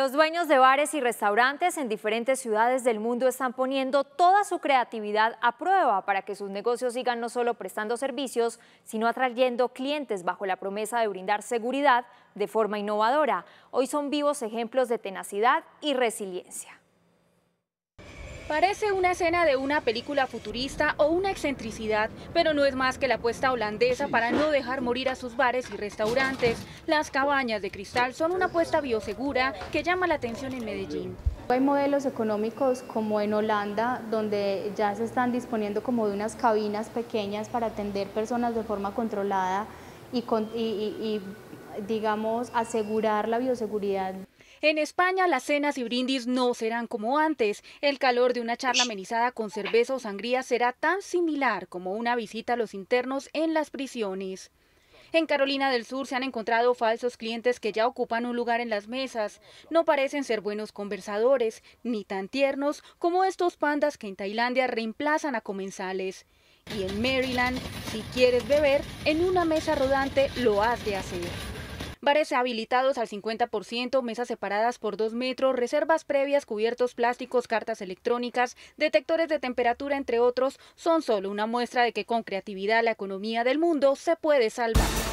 Los dueños de bares y restaurantes en diferentes ciudades del mundo están poniendo toda su creatividad a prueba para que sus negocios sigan no solo prestando servicios, sino atrayendo clientes bajo la promesa de brindar seguridad de forma innovadora. Hoy son vivos ejemplos de tenacidad y resiliencia. Parece una escena de una película futurista o una excentricidad, pero no es más que la apuesta holandesa para no dejar morir a sus bares y restaurantes. Las cabañas de cristal son una apuesta biosegura que llama la atención en Medellín. Hay modelos económicos como en Holanda, donde ya se están disponiendo como de unas cabinas pequeñas para atender personas de forma controlada y, digamos, asegurar la bioseguridad. En España las cenas y brindis no serán como antes. El calor de una charla amenizada con cerveza o sangría será tan similar como una visita a los internos en las prisiones. En Carolina del Sur se han encontrado falsos clientes que ya ocupan un lugar en las mesas. No parecen ser buenos conversadores, ni tan tiernos como estos pandas que en Tailandia reemplazan a comensales. Y en Maryland, si quieres beber, en una mesa rodante lo has de hacer bares habilitados al 50%, mesas separadas por dos metros, reservas previas, cubiertos plásticos, cartas electrónicas, detectores de temperatura, entre otros, son solo una muestra de que con creatividad la economía del mundo se puede salvar.